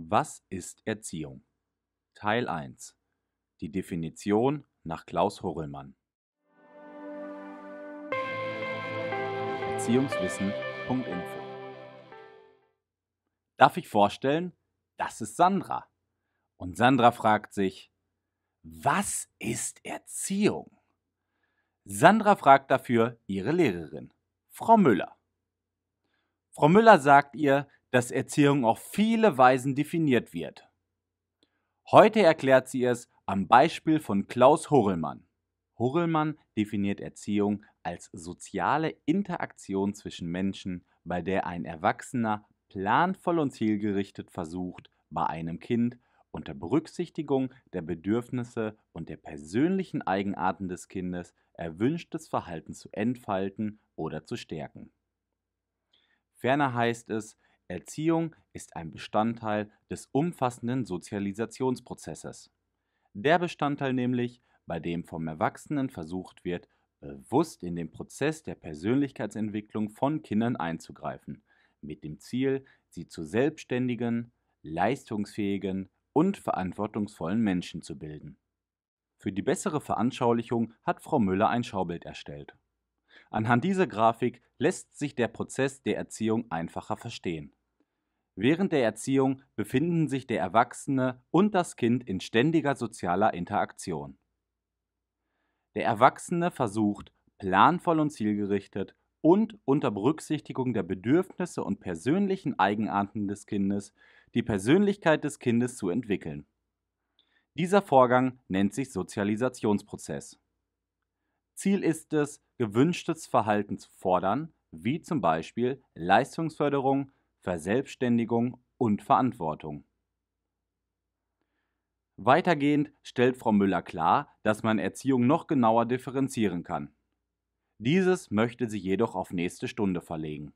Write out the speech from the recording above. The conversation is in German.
Was ist Erziehung? Teil 1. Die Definition nach Klaus Horrellmann. Erziehungswissen.info Darf ich vorstellen, das ist Sandra. Und Sandra fragt sich, was ist Erziehung? Sandra fragt dafür ihre Lehrerin, Frau Müller. Frau Müller sagt ihr, dass Erziehung auf viele Weisen definiert wird. Heute erklärt sie es am Beispiel von Klaus Horrellmann. Horrellmann definiert Erziehung als soziale Interaktion zwischen Menschen, bei der ein Erwachsener planvoll und zielgerichtet versucht, bei einem Kind unter Berücksichtigung der Bedürfnisse und der persönlichen Eigenarten des Kindes erwünschtes Verhalten zu entfalten oder zu stärken. Ferner heißt es, Erziehung ist ein Bestandteil des umfassenden Sozialisationsprozesses. Der Bestandteil nämlich, bei dem vom Erwachsenen versucht wird, bewusst in den Prozess der Persönlichkeitsentwicklung von Kindern einzugreifen, mit dem Ziel, sie zu selbstständigen, leistungsfähigen und verantwortungsvollen Menschen zu bilden. Für die bessere Veranschaulichung hat Frau Müller ein Schaubild erstellt. Anhand dieser Grafik lässt sich der Prozess der Erziehung einfacher verstehen. Während der Erziehung befinden sich der Erwachsene und das Kind in ständiger sozialer Interaktion. Der Erwachsene versucht, planvoll und zielgerichtet und unter Berücksichtigung der Bedürfnisse und persönlichen Eigenarten des Kindes die Persönlichkeit des Kindes zu entwickeln. Dieser Vorgang nennt sich Sozialisationsprozess. Ziel ist es, gewünschtes Verhalten zu fordern, wie zum Beispiel Leistungsförderung, Verselbstständigung und Verantwortung. Weitergehend stellt Frau Müller klar, dass man Erziehung noch genauer differenzieren kann. Dieses möchte sie jedoch auf nächste Stunde verlegen.